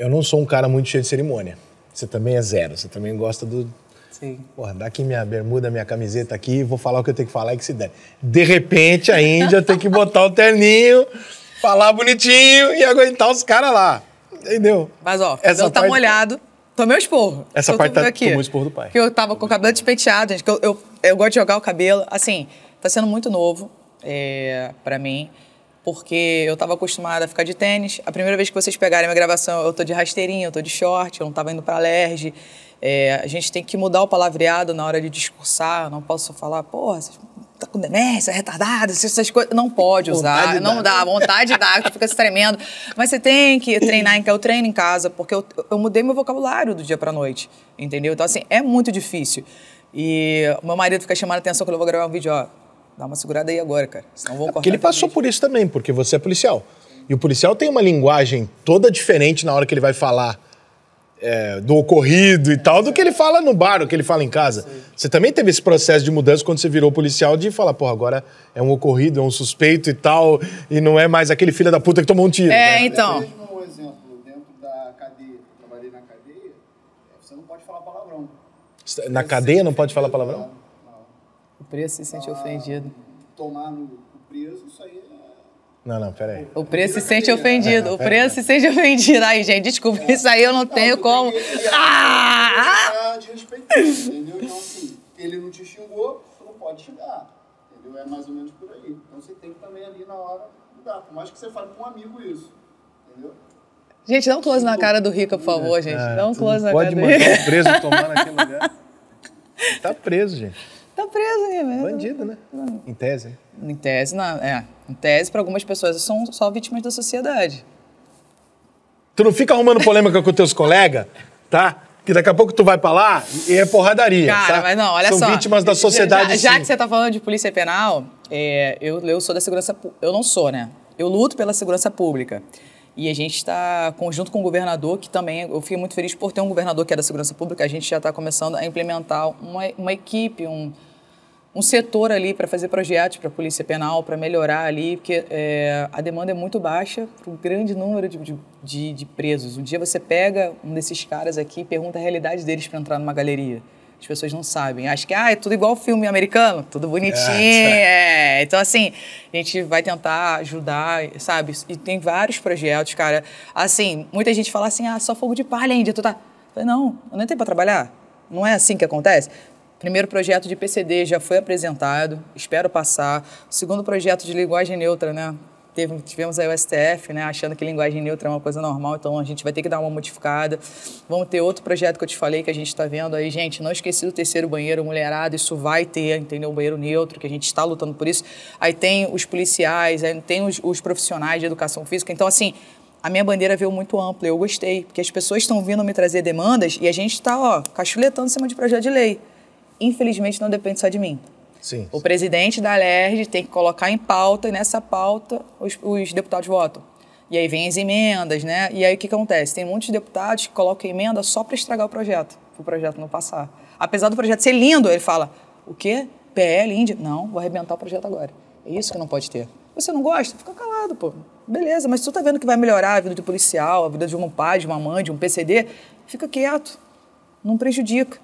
Eu não sou um cara muito cheio de cerimônia. Você também é zero. Você também gosta do. Sim. Porra, dá aqui minha bermuda, minha camiseta aqui, vou falar o que eu tenho que falar e que se der. De repente, a Índia tem que botar o terninho, falar bonitinho e aguentar os caras lá. Entendeu? Mas ó, Essa parte... tá molhado. Tomei o esporro. Essa parte tá aqui. Tomou esporro do pai. Que eu tava com o cabelo despenteado, gente. Que eu, eu, eu gosto de jogar o cabelo. Assim, tá sendo muito novo é, para mim porque eu estava acostumada a ficar de tênis. A primeira vez que vocês pegarem minha gravação, eu tô de rasteirinha, eu tô de short, eu não estava indo para alerge. É, a gente tem que mudar o palavreado na hora de discursar, eu não posso falar, porra, você tá com demência, retardada, essas coisas. Não pode usar, vontade não dá. dá, vontade dá, tu fica se tremendo. Mas você tem que treinar, em eu treino em casa, porque eu, eu mudei meu vocabulário do dia pra noite, entendeu? Então, assim, é muito difícil. E meu marido fica chamando a atenção quando eu vou gravar um vídeo, ó, dá uma segurada aí agora, cara. Senão vão é porque ele passou por isso também, porque você é policial. E o policial tem uma linguagem toda diferente na hora que ele vai falar é, do ocorrido e tal, do que ele fala no bar, do que ele fala em casa. Você também teve esse processo de mudança quando você virou policial, de falar, porra, agora é um ocorrido, é um suspeito e tal, e não é mais aquele filho da puta que tomou um tiro. É, né? então. Um exemplo, dentro da cadeia, eu trabalhei na cadeia, você não pode falar palavrão. Tá, na cadeia não pode falar palavrão? O preço se sente ah, ofendido. Tomar no preso, isso aí é. Não, não, peraí. O preço se sente ofendido. Não, não, o preço se sente ofendido. Aí, gente, desculpa, isso aí eu não, não tenho como. Ele, ah! ah! Tá entendeu? Então, assim, ele não te xingou, você não pode xingar. Entendeu? É mais ou menos por aí. Então você tem que também ali na hora mudar. Por mais que você fale com um amigo isso. Entendeu? Gente, dá um close na cara do Rica, por favor, é. gente. Ah, dá um close na cara do Rica. Pode mandar o preso tomar naquele lugar. Tá preso, gente. Tá preso, mesmo né? Bandido, né? Em tese. Né? Em tese, não, é. Em tese, para algumas pessoas, são só vítimas da sociedade. Tu não fica arrumando polêmica com teus colegas, tá? Que daqui a pouco tu vai pra lá e é porradaria. Cara, tá? mas não, olha São só. São vítimas da sociedade. Já, já que você tá falando de polícia penal, é, eu, eu sou da segurança. Eu não sou, né? Eu luto pela segurança pública. E a gente está, junto com o governador, que também eu fiquei muito feliz por ter um governador que é da segurança pública, a gente já está começando a implementar uma, uma equipe, um, um setor ali para fazer projetos para a Polícia Penal, para melhorar ali, porque é, a demanda é muito baixa para um grande número de, de, de, presos. Um dia você pega um desses caras aqui e pergunta a realidade deles para entrar numa galeria. As pessoas não sabem. Acho que ah, é tudo igual filme americano, tudo é, bonitinho. É. é, então, assim, a gente vai tentar ajudar, sabe? E tem vários projetos, cara. Assim, muita gente fala assim, ah, só fogo de palha, ainda tu tá... Eu falei, não, eu nem tenho para trabalhar. Não é assim que acontece. Primeiro projeto de PCD já foi apresentado, espero passar. segundo projeto de linguagem neutra, né? Teve, tivemos aí o STF, né, achando que linguagem neutra é uma coisa normal, então a gente vai ter que dar uma modificada. Vamos ter outro projeto que eu te falei que a gente está vendo aí, gente, não esqueci do terceiro banheiro, mulherado. isso vai ter, entendeu? O banheiro neutro, que a gente está lutando por isso. Aí tem os policiais, aí tem os, os profissionais de educação física. Então, assim, a minha bandeira veio muito ampla, eu gostei, porque as pessoas estão vindo me trazer demandas e a gente está, ó, cachuletando em cima de projeto de lei infelizmente, não depende só de mim. Sim. O presidente da LERJ tem que colocar em pauta, e nessa pauta os, os deputados votam. E aí vem as emendas, né? E aí o que acontece? Tem muitos deputados que colocam emenda só para estragar o projeto, para o projeto não passar. Apesar do projeto ser lindo, ele fala: o quê? PL, Índia? Não, vou arrebentar o projeto agora. É isso que não pode ter. Você não gosta? Fica calado, pô. Beleza, mas tu tá vendo que vai melhorar a vida do policial, a vida de um pai, de uma mãe, de um PCD? Fica quieto. Não prejudica.